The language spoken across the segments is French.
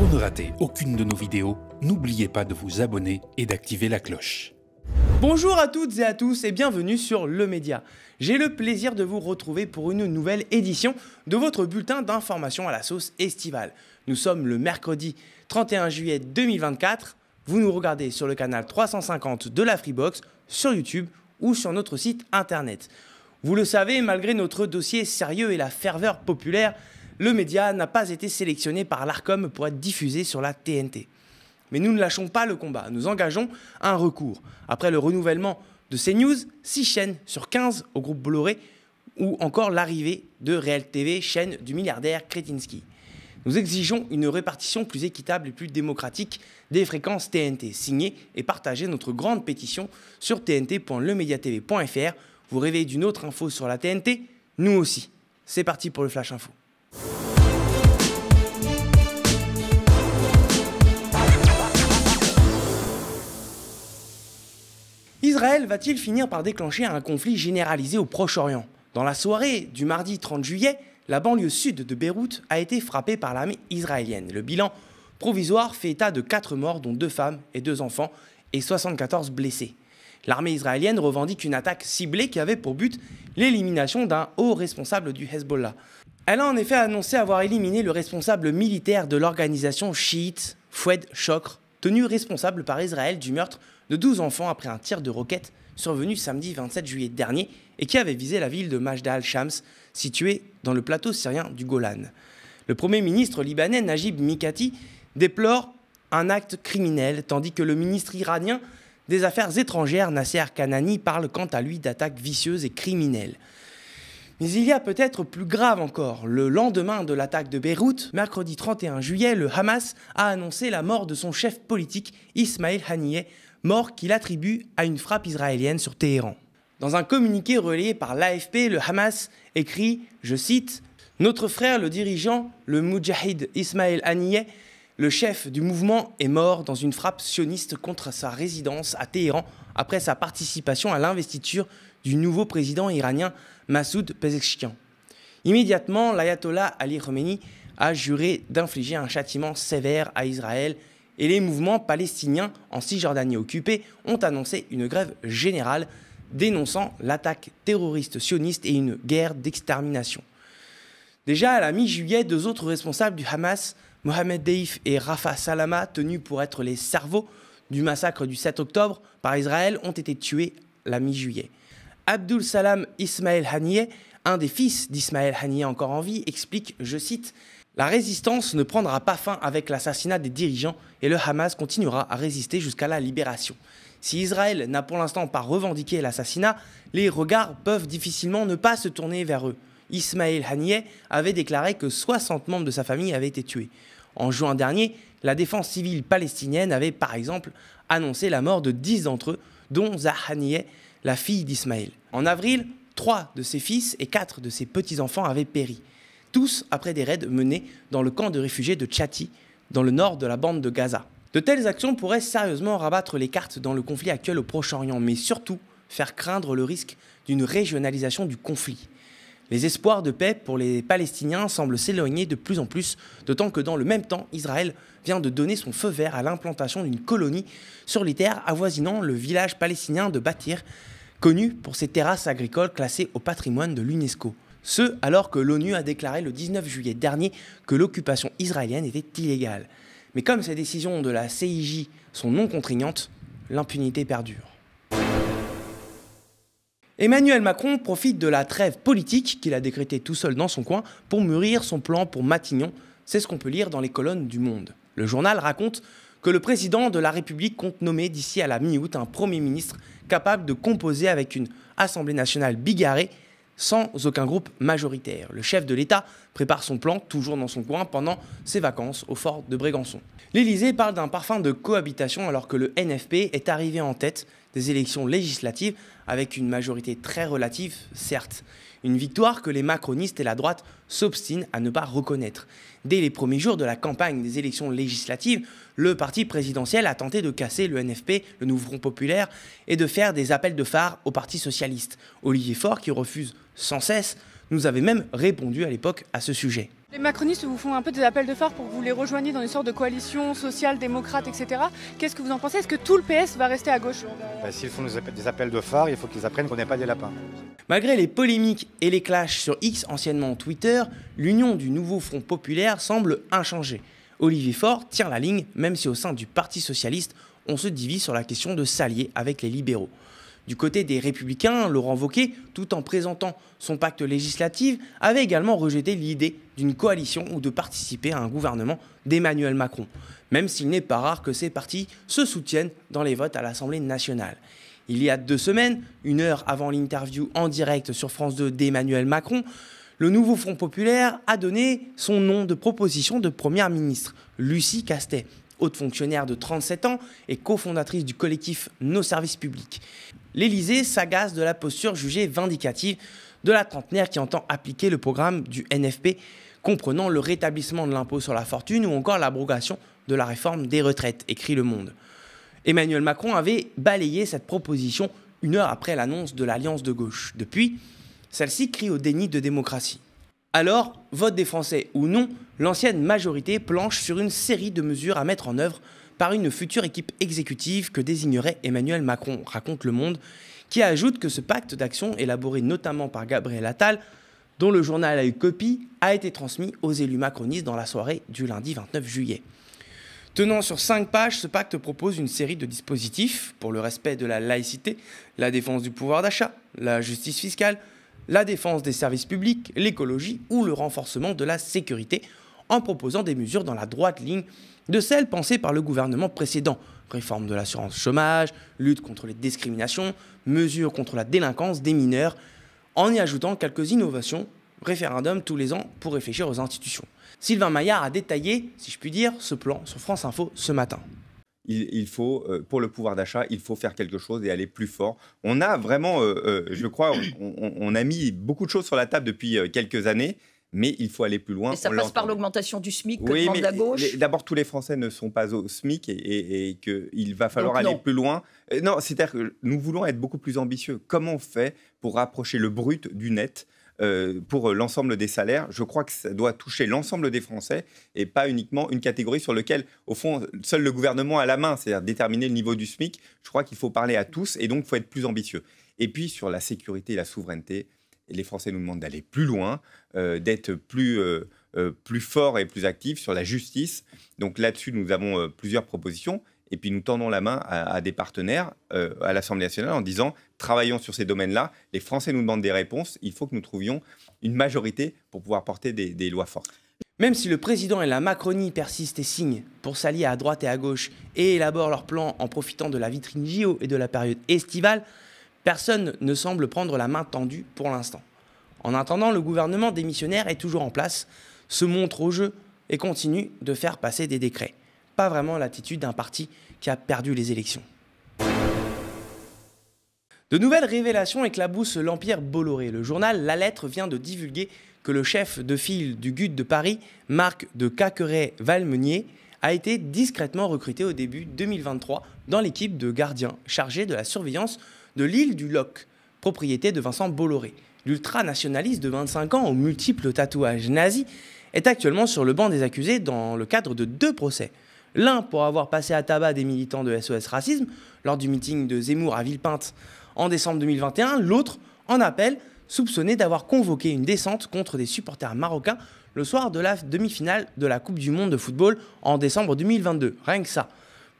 Pour ne rater aucune de nos vidéos, n'oubliez pas de vous abonner et d'activer la cloche. Bonjour à toutes et à tous et bienvenue sur Le Média. J'ai le plaisir de vous retrouver pour une nouvelle édition de votre bulletin d'information à la sauce estivale. Nous sommes le mercredi 31 juillet 2024. Vous nous regardez sur le canal 350 de la Freebox, sur YouTube ou sur notre site internet. Vous le savez, malgré notre dossier sérieux et la ferveur populaire, le média n'a pas été sélectionné par l'ARCOM pour être diffusé sur la TNT. Mais nous ne lâchons pas le combat, nous engageons un recours. Après le renouvellement de CNews, 6 chaînes sur 15 au groupe Bolloré, ou encore l'arrivée de Real TV, chaîne du milliardaire Kretinsky. Nous exigeons une répartition plus équitable et plus démocratique des fréquences TNT. Signez et partagez notre grande pétition sur tnt.lemediatv.fr. Vous réveillez d'une autre info sur la TNT, nous aussi. C'est parti pour le Flash Info. Israël va-t-il finir par déclencher un conflit généralisé au Proche-Orient Dans la soirée du mardi 30 juillet, la banlieue sud de Beyrouth a été frappée par l'armée israélienne. Le bilan provisoire fait état de 4 morts, dont 2 femmes et 2 enfants, et 74 blessés. L'armée israélienne revendique une attaque ciblée qui avait pour but l'élimination d'un haut responsable du Hezbollah. Elle a en effet annoncé avoir éliminé le responsable militaire de l'organisation chiite, Foued Chokr, tenu responsable par Israël du meurtre de 12 enfants après un tir de roquette survenu samedi 27 juillet dernier et qui avait visé la ville de Majdal shams située dans le plateau syrien du Golan. Le Premier ministre libanais Najib Mikati déplore un acte criminel, tandis que le ministre iranien des Affaires étrangères Nasser Kanani parle quant à lui d'attaques vicieuses et criminelles. Mais il y a peut-être plus grave encore. Le lendemain de l'attaque de Beyrouth, mercredi 31 juillet, le Hamas a annoncé la mort de son chef politique, Ismail Haniyeh, mort qu'il attribue à une frappe israélienne sur Téhéran. Dans un communiqué relayé par l'AFP, le Hamas écrit, je cite, Notre frère le dirigeant, le Mujahid Ismail Haniyeh, le chef du mouvement, est mort dans une frappe sioniste contre sa résidence à Téhéran après sa participation à l'investiture du nouveau président iranien Massoud Pezeshkian. Immédiatement, l'ayatollah Ali Khomeini a juré d'infliger un châtiment sévère à Israël et les mouvements palestiniens en Cisjordanie occupée ont annoncé une grève générale dénonçant l'attaque terroriste sioniste et une guerre d'extermination. Déjà à la mi-juillet, deux autres responsables du Hamas, Mohamed Deif et Rafa Salama, tenus pour être les cerveaux du massacre du 7 octobre par Israël, ont été tués la mi-juillet. Abdul Salam Ismaël Haniyeh, un des fils d'Ismaël Haniyeh encore en vie, explique, je cite, la résistance ne prendra pas fin avec l'assassinat des dirigeants et le Hamas continuera à résister jusqu'à la libération. Si Israël n'a pour l'instant pas revendiqué l'assassinat, les regards peuvent difficilement ne pas se tourner vers eux. Ismaël Haniyeh avait déclaré que 60 membres de sa famille avaient été tués. En juin dernier, la défense civile palestinienne avait par exemple annoncé la mort de 10 d'entre eux, dont Zahaniyeh, la fille d'Ismaël. En avril, 3 de ses fils et 4 de ses petits-enfants avaient péri tous après des raids menés dans le camp de réfugiés de Tchati, dans le nord de la bande de Gaza. De telles actions pourraient sérieusement rabattre les cartes dans le conflit actuel au Proche-Orient, mais surtout faire craindre le risque d'une régionalisation du conflit. Les espoirs de paix pour les Palestiniens semblent s'éloigner de plus en plus, d'autant que dans le même temps, Israël vient de donner son feu vert à l'implantation d'une colonie sur les terres avoisinant le village palestinien de Batir, connu pour ses terrasses agricoles classées au patrimoine de l'UNESCO. Ce alors que l'ONU a déclaré le 19 juillet dernier que l'occupation israélienne était illégale. Mais comme ces décisions de la CIJ sont non contraignantes, l'impunité perdure. Emmanuel Macron profite de la trêve politique qu'il a décrétée tout seul dans son coin pour mûrir son plan pour Matignon. C'est ce qu'on peut lire dans les colonnes du Monde. Le journal raconte que le président de la République compte nommer d'ici à la mi-août un Premier ministre capable de composer avec une Assemblée nationale bigarrée sans aucun groupe majoritaire. Le chef de l'État prépare son plan toujours dans son coin pendant ses vacances au fort de Brégançon. L'Élysée parle d'un parfum de cohabitation alors que le NFP est arrivé en tête des élections législatives avec une majorité très relative, certes. Une victoire que les macronistes et la droite s'obstinent à ne pas reconnaître. Dès les premiers jours de la campagne des élections législatives, le parti présidentiel a tenté de casser le NFP, le Nouveau Front Populaire, et de faire des appels de phare au Parti Socialiste. Olivier Faure, qui refuse sans cesse, nous avait même répondu à l'époque à ce sujet. Les macronistes vous font un peu des appels de phare pour que vous les rejoigniez dans une sorte de coalition sociale, démocrate, etc. Qu'est-ce que vous en pensez Est-ce que tout le PS va rester à gauche bah, S'ils font des appels de phare, il faut qu'ils apprennent qu'on n'est pas des lapins. Malgré les polémiques et les clashs sur X, anciennement Twitter, l'union du nouveau Front populaire semble inchangée. Olivier Faure tient la ligne, même si au sein du Parti socialiste, on se divise sur la question de s'allier avec les libéraux. Du côté des républicains, Laurent Wauquiez, tout en présentant son pacte législatif, avait également rejeté l'idée d'une coalition ou de participer à un gouvernement d'Emmanuel Macron, même s'il n'est pas rare que ces partis se soutiennent dans les votes à l'Assemblée nationale. Il y a deux semaines, une heure avant l'interview en direct sur France 2 d'Emmanuel Macron, le nouveau Front populaire a donné son nom de proposition de première ministre, Lucie Castet, haute fonctionnaire de 37 ans et cofondatrice du collectif Nos services publics. L'Élysée s'agace de la posture jugée vindicative de la trentenaire qui entend appliquer le programme du NFP comprenant le rétablissement de l'impôt sur la fortune ou encore l'abrogation de la réforme des retraites, écrit Le Monde. Emmanuel Macron avait balayé cette proposition une heure après l'annonce de l'alliance de gauche. Depuis, celle-ci crie au déni de démocratie. Alors, vote des Français ou non, l'ancienne majorité planche sur une série de mesures à mettre en œuvre par une future équipe exécutive que désignerait Emmanuel Macron, raconte Le Monde, qui ajoute que ce pacte d'action, élaboré notamment par Gabriel Attal, dont le journal a eu copie, a été transmis aux élus macronistes dans la soirée du lundi 29 juillet. Tenant sur cinq pages, ce pacte propose une série de dispositifs pour le respect de la laïcité, la défense du pouvoir d'achat, la justice fiscale, la défense des services publics, l'écologie ou le renforcement de la sécurité en proposant des mesures dans la droite ligne de celles pensées par le gouvernement précédent. Réforme de l'assurance chômage, lutte contre les discriminations, mesures contre la délinquance des mineurs, en y ajoutant quelques innovations, référendum tous les ans pour réfléchir aux institutions. Sylvain Maillard a détaillé, si je puis dire, ce plan sur France Info ce matin. Il, faut, euh, pour le pouvoir d'achat, il faut faire quelque chose et aller plus fort. On a vraiment, euh, euh, je crois, on, a mis beaucoup de choses sur la table depuis quelques années mais il faut aller plus loin. Et ça passe par l'augmentation du SMIC que oui, la gauche D'abord, tous les Français ne sont pas au SMIC et, qu'il va falloir aller plus loin. Euh, non, c'est-à-dire que nous voulons être beaucoup plus ambitieux. Comment on fait pour rapprocher le brut du net euh, pour euh, l'ensemble des salaires. Je crois que ça doit toucher l'ensemble des Français et pas uniquement une catégorie sur laquelle, au fond, seul le gouvernement a la main, c'est-à-dire déterminer le niveau du SMIC. Je crois qu'il faut parler à tous et donc il faut être plus ambitieux. Et puis sur la sécurité et la souveraineté, les Français nous demandent d'aller plus loin, euh, d'être plus, euh, euh, plus forts et plus actifs sur la justice. Donc là-dessus, nous avons plusieurs propositions. Et puis nous tendons la main à, des partenaires à l'Assemblée nationale en disant travaillons sur ces domaines-là. Les Français nous demandent des réponses. Il faut que nous trouvions une majorité pour pouvoir porter des, lois fortes. Même si le président et la Macronie persistent et signent pour s'allier à droite et à gauche et élaborent leur plan en profitant de la vitrine JO et de la période estivale, Personne ne semble prendre la main tendue pour l'instant. En attendant, le gouvernement démissionnaire est toujours en place, se montre au jeu et continue de faire passer des décrets. Pas vraiment l'attitude d'un parti qui a perdu les élections. De nouvelles révélations éclaboussent l'Empire Bolloré. Le journal La Lettre vient de divulguer que le chef de file du GUD de Paris, Marc de Caqueret-Valmenier, a été discrètement recruté au début 2023 dans l'équipe de gardiens chargés de la surveillance de l'île du Loc, propriété de Vincent Bolloré. L'ultranationaliste de 25 ans aux multiples tatouages nazis est actuellement sur le banc des accusés dans le cadre de deux procès. L'un pour avoir passé à tabac des militants de SOS Racisme lors du meeting de Zemmour à Villepinte en décembre 2021, l'autre en appel soupçonné d'avoir convoqué une descente contre des supporters marocains le soir de la demi-finale de la Coupe du Monde de football en décembre 2022. Rien que ça.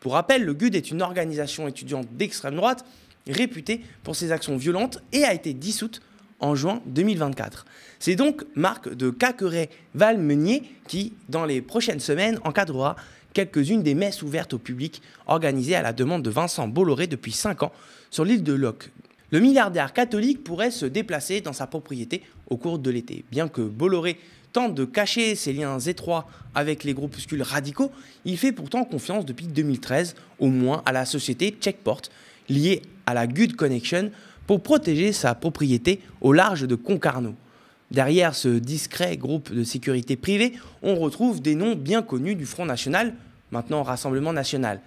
Pour rappel, le GUD est une organisation étudiante d'extrême droite réputée pour ses actions violentes et a été dissoute en juin 2024. C'est donc Marc de caqueret valmenier qui, dans les prochaines semaines, encadrera quelques-unes des messes ouvertes au public organisées à la demande de Vincent Bolloré depuis 5 ans sur l'île de Locke. Le milliardaire catholique pourrait se déplacer dans sa propriété au cours de l'été. Bien que Bolloré tente de cacher ses liens étroits avec les groupuscules radicaux, il fait pourtant confiance depuis 2013 au moins à la société Checkport, lié à la Good Connection pour protéger sa propriété au large de Concarneau. Derrière ce discret groupe de sécurité privée, on retrouve des noms bien connus du Front National, maintenant Rassemblement National.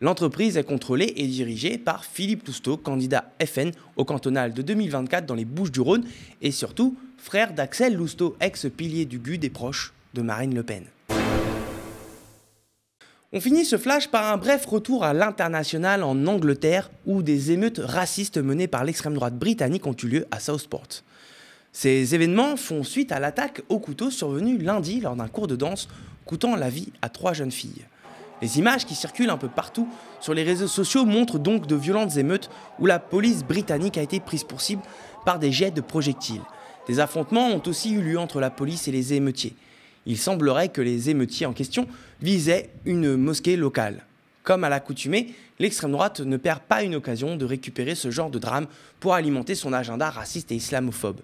L'entreprise est contrôlée et dirigée par Philippe Lousteau, candidat FN au cantonal de 2024 dans les Bouches-du-Rhône et surtout frère d'Axel Lousteau, ex-pilier du GUD et proche de Marine Le Pen. On finit ce flash par un bref retour à l'international en Angleterre où des émeutes racistes menées par l'extrême droite britannique ont eu lieu à Southport. Ces événements font suite à l'attaque au couteau survenue lundi lors d'un cours de danse coûtant la vie à trois jeunes filles. Les images qui circulent un peu partout sur les réseaux sociaux montrent donc de violentes émeutes où la police britannique a été prise pour cible par des jets de projectiles. Des affrontements ont aussi eu lieu entre la police et les émeutiers. Il semblerait que les émeutiers en question visaient une mosquée locale. Comme à l'accoutumée, l'extrême droite ne perd pas une occasion de récupérer ce genre de drame pour alimenter son agenda raciste et islamophobe.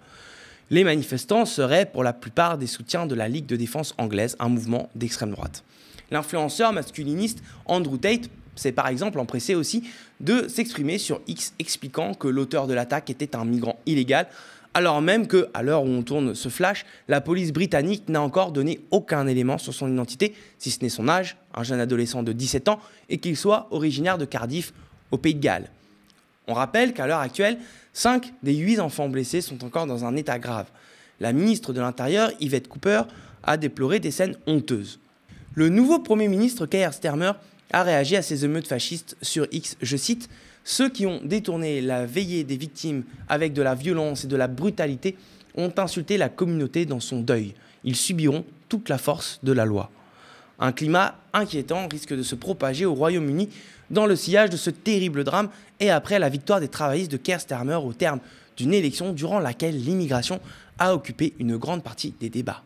Les manifestants seraient pour la plupart des soutiens de la Ligue de défense anglaise, un mouvement d'extrême droite. L'influenceur masculiniste Andrew Tate s'est par exemple empressé aussi de s'exprimer sur X expliquant que l'auteur de l'attaque était un migrant illégal alors même que, à l'heure où on tourne ce flash, la police britannique n'a encore donné aucun élément sur son identité, si ce n'est son âge, un jeune adolescent de 17 ans, et qu'il soit originaire de Cardiff, au Pays de Galles. On rappelle qu'à l'heure actuelle, 5 des 8 enfants blessés sont encore dans un état grave. La ministre de l'Intérieur, Yvette Cooper, a déploré des scènes honteuses. Le nouveau Premier ministre, Keir Starmer, a réagi à ces émeutes fascistes sur X, je cite, ceux qui ont détourné la veillée des victimes avec de la violence et de la brutalité ont insulté la communauté dans son deuil. Ils subiront toute la force de la loi. Un climat inquiétant risque de se propager au Royaume-Uni dans le sillage de ce terrible drame et après la victoire des travaillistes de Kerstermer au terme d'une élection durant laquelle l'immigration a occupé une grande partie des débats.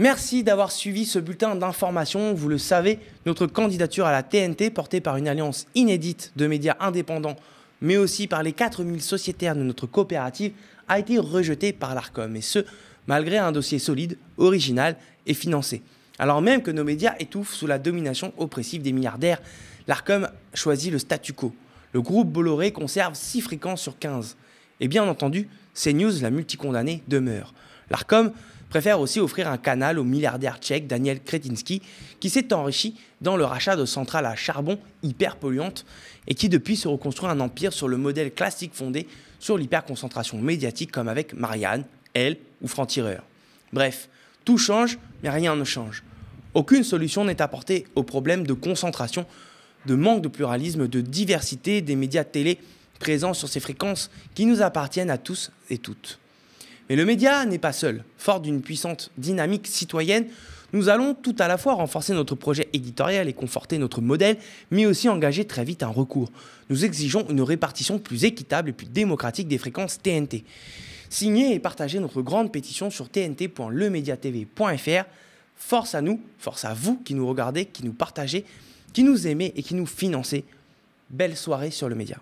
Merci d'avoir suivi ce bulletin d'information. Vous le savez, notre candidature à la TNT, portée par une alliance inédite de médias indépendants, mais aussi par les 4000 sociétaires de notre coopérative, a été rejetée par l'ARCOM, et ce, malgré un dossier solide, original et financé. Alors même que nos médias étouffent sous la domination oppressive des milliardaires, l'ARCOM choisit le statu quo. Le groupe Bolloré conserve 6 fréquences sur 15. Et bien entendu, CNews, la multicondamnée, demeure. L'ARCOM préfère aussi offrir un canal au milliardaire tchèque Daniel Kretinsky, qui s'est enrichi dans le rachat de centrales à charbon hyper polluantes et qui depuis se reconstruit un empire sur le modèle classique fondé sur l'hyperconcentration médiatique comme avec Marianne, Elle ou Franc-Tireur. Bref, tout change, mais rien ne change. Aucune solution n'est apportée au problème de concentration, de manque de pluralisme, de diversité des médias télé présents sur ces fréquences qui nous appartiennent à tous et toutes. Mais le média n'est pas seul. Fort d'une puissante dynamique citoyenne, nous allons tout à la fois renforcer notre projet éditorial et conforter notre modèle, mais aussi engager très vite un recours. Nous exigeons une répartition plus équitable et plus démocratique des fréquences TNT. Signez et partagez notre grande pétition sur tnt.lemediatv.fr. Force à nous, force à vous qui nous regardez, qui nous partagez, qui nous aimez et qui nous financez. Belle soirée sur le média.